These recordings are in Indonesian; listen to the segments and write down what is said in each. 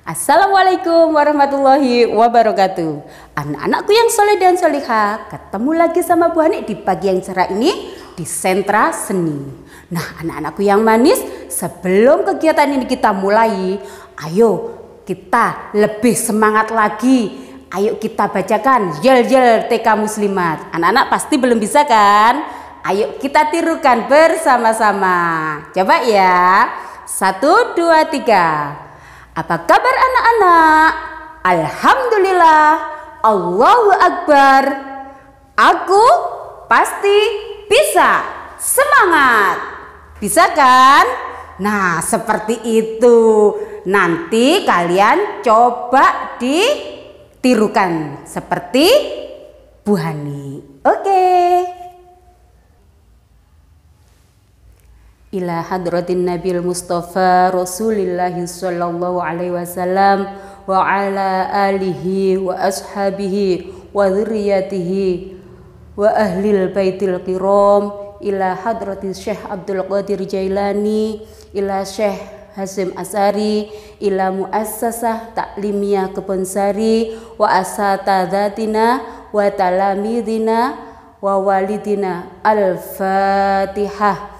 Assalamualaikum warahmatullahi wabarakatuh Anak-anakku yang soleh dan soleha Ketemu lagi sama Bu Hani di pagi yang cerah ini Di sentra seni Nah anak-anakku yang manis Sebelum kegiatan ini kita mulai Ayo kita lebih semangat lagi Ayo kita bacakan Yel Yel TK Muslimat Anak-anak pasti belum bisa kan? Ayo kita tirukan bersama-sama Coba ya Satu, dua, tiga apa kabar anak-anak? Alhamdulillah, Allahu Akbar. Aku pasti bisa. Semangat. Bisa kan? Nah, seperti itu. Nanti kalian coba ditirukan seperti Bu Hani. Oke. Okay. ila hadratin nabil mustafa rasulillah sallallahu alaihi wasallam wa ala alihi wa ashabihi wa dzurriyyatihi wa ahlil baitil kiram ila hadratin syekh abdul qadir jailani ila syekh Hasim Asari ila muassasah taklimiyah kebonsari wa asatadatina wa talamidina wa walidina al-fatihah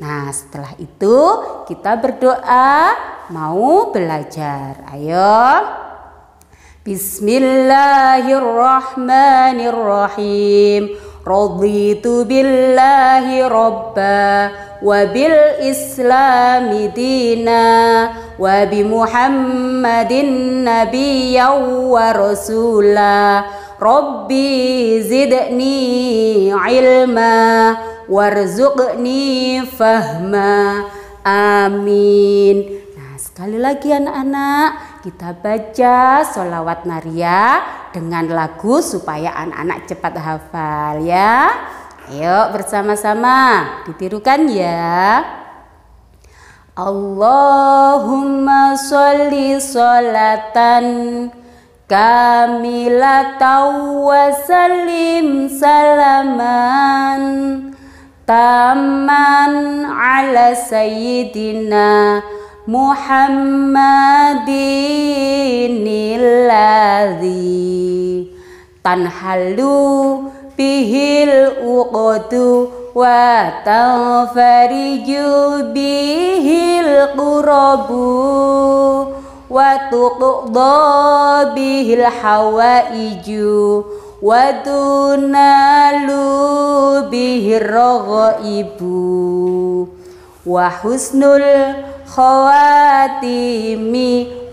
Nah, setelah itu kita berdoa mau belajar. Ayo. Bismillahirrahmanirrahim. Raditu billahi robba wa bil islami dina wa bi muhammadin nabiyyan wa rasula rabbi zidni ilma warzuqni fahma amin nah sekali lagi anak-anak kita baca sholawat naria dengan lagu supaya anak-anak cepat hafal ya ayo bersama-sama ditirukan ya Allahumma sholli sholatan kamilatan wa salim salaman taman ala sayyidina Muhammadinilladzi tanhalu bihil uqdu wa tanfariju bihil qurabu wa tuqdo bihil hawaiju وتنال به الرغائب وحسن الخواتم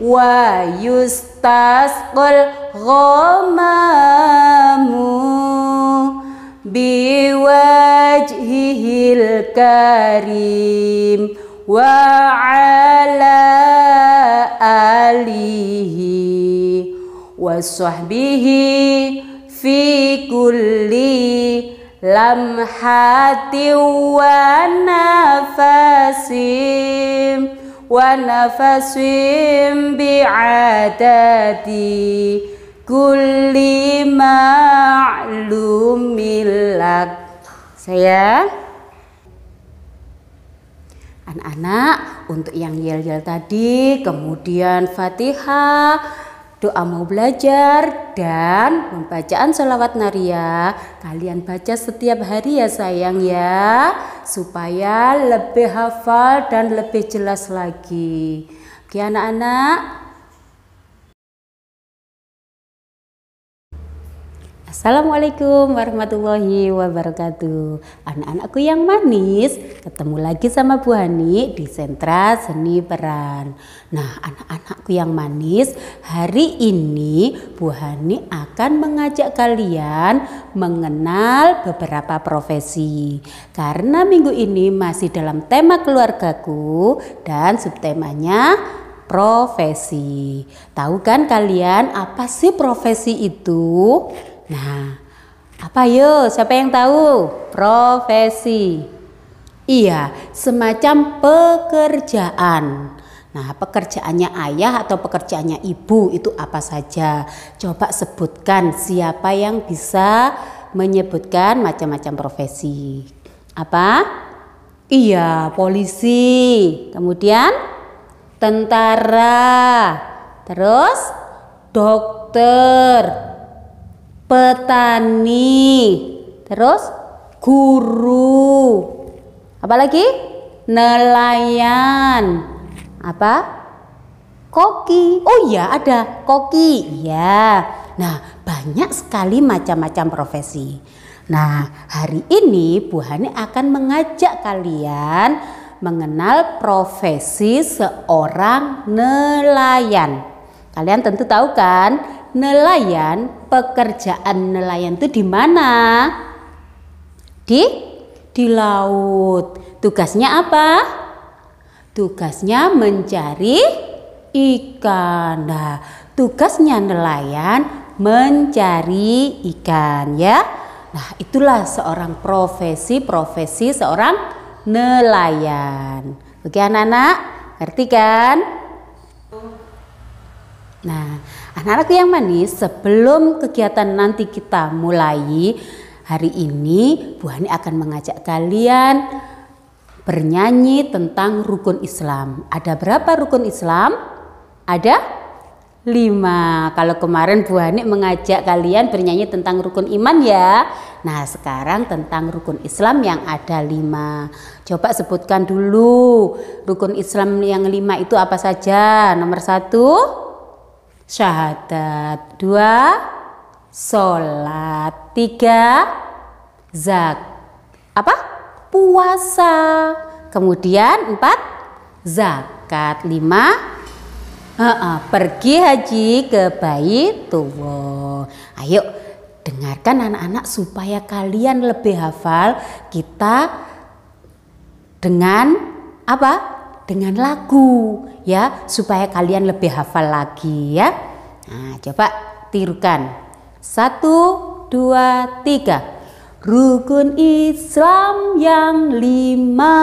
ويستسقى الغمام بوجهه الكريم وعلى آله وصحبه fi kulli lamhatin wa nafasim wa nafasim bi'adati kulli ma'lumilak saya anak-anak untuk yang yel-yel tadi kemudian fatihah doa mau belajar, dan pembacaan sholawat naria. Kalian baca setiap hari ya sayang ya, supaya lebih hafal dan lebih jelas lagi. Oke anak-anak, Assalamualaikum warahmatullahi wabarakatuh Anak-anakku yang manis Ketemu lagi sama Bu Hani di Sentra Seni Peran Nah anak-anakku yang manis Hari ini Bu Hani akan mengajak kalian Mengenal beberapa profesi Karena minggu ini masih dalam tema keluargaku Dan subtemanya profesi Tahu kan kalian apa sih profesi itu? Nah, apa yo? Siapa yang tahu? Profesi. Iya, semacam pekerjaan. Nah, pekerjaannya ayah atau pekerjaannya ibu itu apa saja? Coba sebutkan siapa yang bisa menyebutkan macam-macam profesi. Apa? Iya, polisi. Kemudian tentara. Terus dokter petani, terus guru. Apa lagi? Nelayan. Apa? Koki. Oh iya, ada koki. ya. Nah, banyak sekali macam-macam profesi. Nah, hari ini Bu Hani akan mengajak kalian mengenal profesi seorang nelayan. Kalian tentu tahu kan nelayan, pekerjaan nelayan itu di mana? Di di laut. Tugasnya apa? Tugasnya mencari ikan. Nah, tugasnya nelayan mencari ikan ya. Nah, itulah seorang profesi-profesi seorang nelayan. Oke anak-anak, ngerti kan? Nah, Anak-anak yang manis, sebelum kegiatan nanti kita mulai, hari ini Bu Hani akan mengajak kalian bernyanyi tentang rukun Islam. Ada berapa rukun Islam? Ada lima. Kalau kemarin Bu Hani mengajak kalian bernyanyi tentang rukun iman ya. Nah sekarang tentang rukun Islam yang ada lima. Coba sebutkan dulu rukun Islam yang lima itu apa saja? Nomor satu syahadat dua sholat tiga zak apa puasa kemudian empat zakat lima Uh, uh, pergi haji ke Baitullah. Ayo dengarkan anak-anak supaya kalian lebih hafal kita dengan apa? dengan lagu ya supaya kalian lebih hafal lagi ya. Nah, coba tirukan. Satu, dua, tiga. Rukun Islam yang lima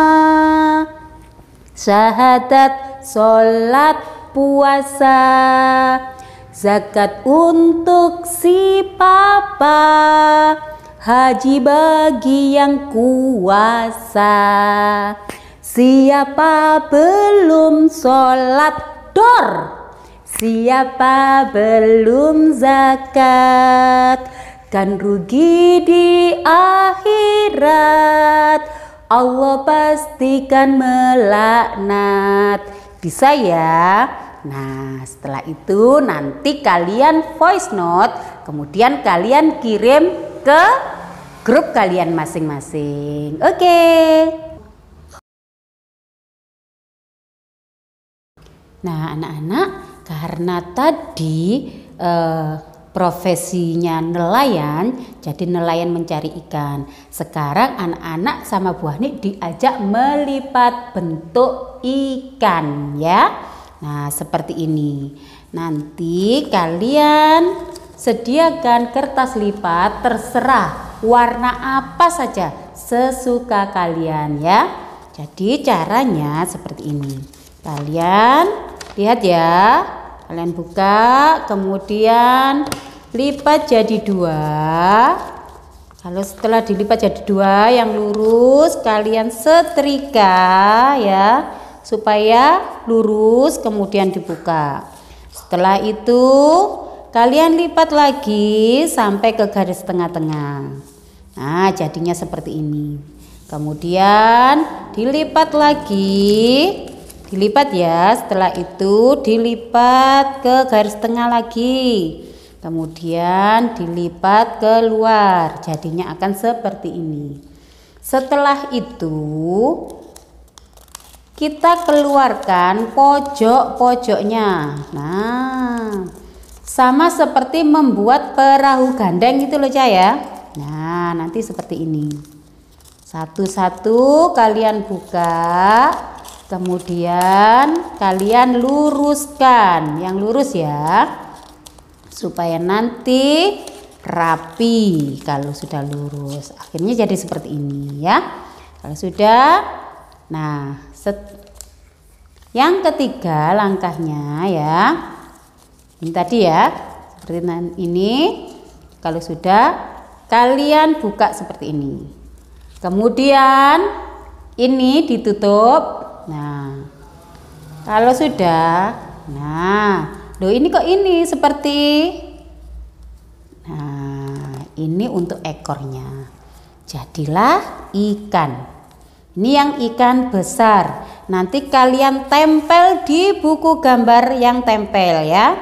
Syahadat, sholat, puasa Zakat untuk si papa Haji bagi yang kuasa Siapa belum sholat dor? Siapa belum zakat? Kan rugi di akhirat. Allah pastikan melaknat. Bisa ya? Nah, setelah itu nanti kalian voice note, kemudian kalian kirim ke grup kalian masing-masing. Oke. Okay. Nah, anak-anak, karena tadi eh, profesinya nelayan, jadi nelayan mencari ikan. Sekarang anak-anak sama Bu Hani diajak melipat bentuk ikan ya. Nah, seperti ini. Nanti kalian sediakan kertas lipat terserah warna apa saja sesuka kalian ya. Jadi caranya seperti ini. Kalian lihat ya kalian buka kemudian lipat jadi dua kalau setelah dilipat jadi dua yang lurus kalian setrika ya supaya lurus kemudian dibuka setelah itu kalian lipat lagi sampai ke garis tengah-tengah nah jadinya seperti ini kemudian dilipat lagi dilipat ya setelah itu dilipat ke garis tengah lagi kemudian dilipat keluar jadinya akan seperti ini setelah itu kita keluarkan pojok-pojoknya nah sama seperti membuat perahu gandeng gitu loh ya nah nanti seperti ini satu-satu kalian buka Kemudian kalian luruskan, yang lurus ya, supaya nanti rapi kalau sudah lurus. Akhirnya jadi seperti ini ya. Kalau sudah, nah set, yang ketiga langkahnya ya, ini tadi ya, seperti ini. Kalau sudah, kalian buka seperti ini. Kemudian ini ditutup Nah, kalau sudah, nah, do ini kok ini seperti, nah, ini untuk ekornya. Jadilah ikan. Ini yang ikan besar. Nanti kalian tempel di buku gambar yang tempel ya.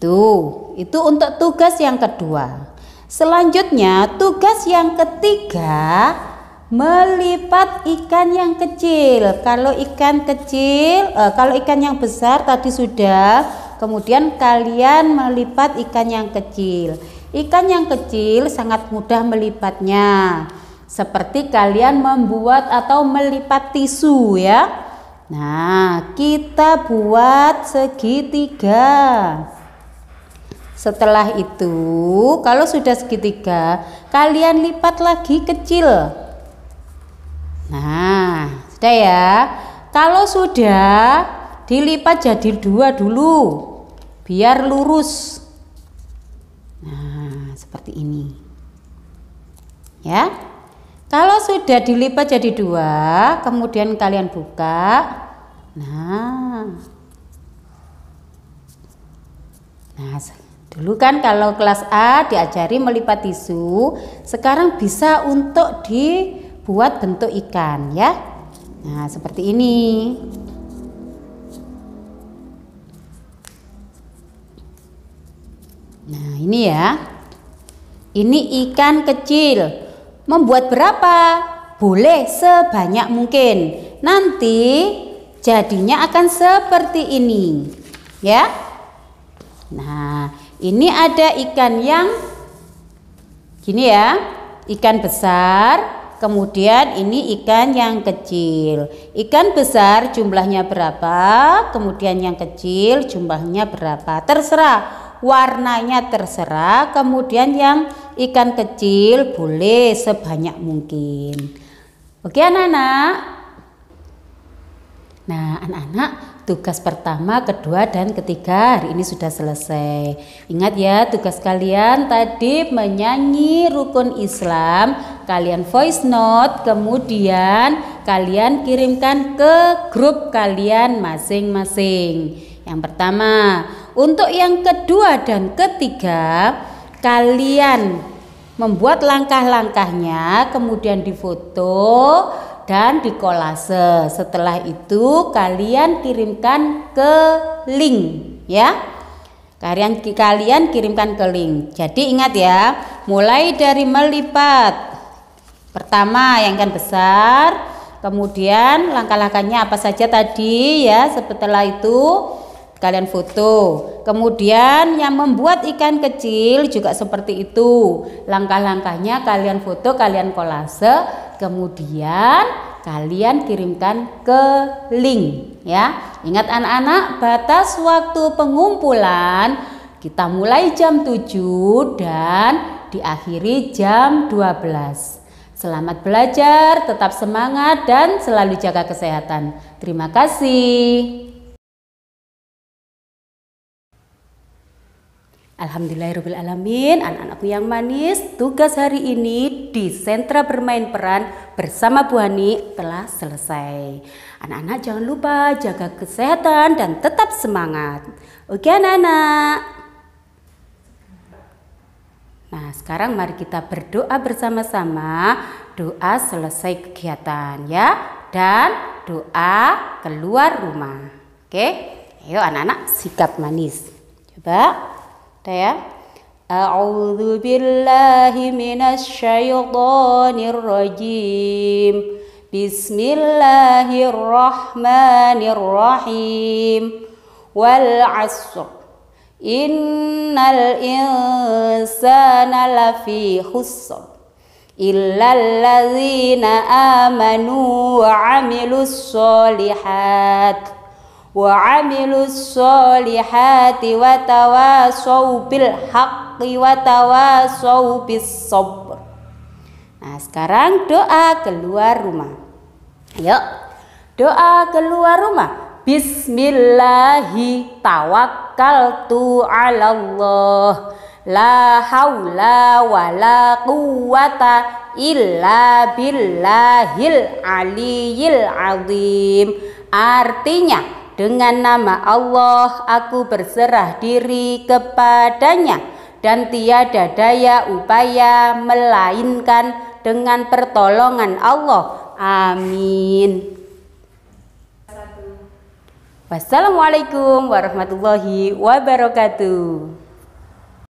Tuh, itu untuk tugas yang kedua. Selanjutnya, tugas yang ketiga melipat ikan yang kecil. Kalau ikan kecil, eh, kalau ikan yang besar tadi sudah, kemudian kalian melipat ikan yang kecil. Ikan yang kecil sangat mudah melipatnya. Seperti kalian membuat atau melipat tisu ya. Nah, kita buat segitiga. Setelah itu, kalau sudah segitiga, kalian lipat lagi kecil. Nah, sudah ya. Kalau sudah, dilipat jadi dua dulu, biar lurus. Nah, seperti ini. Ya. Kalau sudah dilipat jadi dua, kemudian kalian buka. Nah, nah dulu kan kalau kelas A diajari melipat tisu, sekarang bisa untuk di buat bentuk ikan ya. Nah, seperti ini. Nah, ini ya. Ini ikan kecil. Membuat berapa? Boleh sebanyak mungkin. Nanti jadinya akan seperti ini. Ya. Nah, ini ada ikan yang gini ya. Ikan besar, kemudian ini ikan yang kecil. Ikan besar jumlahnya berapa, kemudian yang kecil jumlahnya berapa. Terserah warnanya terserah, kemudian yang ikan kecil boleh sebanyak mungkin. Oke anak-anak. Nah, anak-anak tugas pertama, kedua, dan ketiga hari ini sudah selesai. Ingat ya, tugas kalian tadi menyanyi rukun Islam, kalian voice note, kemudian kalian kirimkan ke grup kalian masing-masing. Yang pertama, untuk yang kedua dan ketiga, kalian membuat langkah-langkahnya, kemudian difoto dan di kolase. Setelah itu kalian kirimkan ke link ya. Kalian kalian kirimkan ke link. Jadi ingat ya, mulai dari melipat. Pertama yang kan besar, kemudian langkah-langkahnya apa saja tadi ya. Setelah itu kalian foto. Kemudian yang membuat ikan kecil juga seperti itu. Langkah-langkahnya kalian foto, kalian kolase, kemudian kalian kirimkan ke link ya. Ingat anak-anak, batas waktu pengumpulan kita mulai jam 7 dan diakhiri jam 12. Selamat belajar, tetap semangat dan selalu jaga kesehatan. Terima kasih. Alhamdulillahirrahmanirrahim Anak-anakku yang manis Tugas hari ini di sentra bermain peran Bersama Bu Hani telah selesai Anak-anak jangan lupa jaga kesehatan dan tetap semangat Oke anak-anak Nah sekarang mari kita berdoa bersama-sama Doa selesai kegiatan ya Dan doa keluar rumah Oke Ayo anak-anak sikap manis Coba أعوذ بالله من الشيطان الرجيم بسم الله الرحمن الرحيم والعصر إن الإنسان لفي خسر إلا الذين آمنوا وعملوا الصالحات وعملوا الصالحات وتواصوا بالحق وتواصوا بالصبر Nah sekarang doa keluar rumah Yuk doa keluar rumah Bismillahi tawakkaltu alallah La hawla wa la quwata illa billahil aliyil azim Artinya dengan nama Allah aku berserah diri kepadanya dan tiada daya upaya melainkan dengan pertolongan Allah. Amin. Wassalamualaikum warahmatullahi wabarakatuh.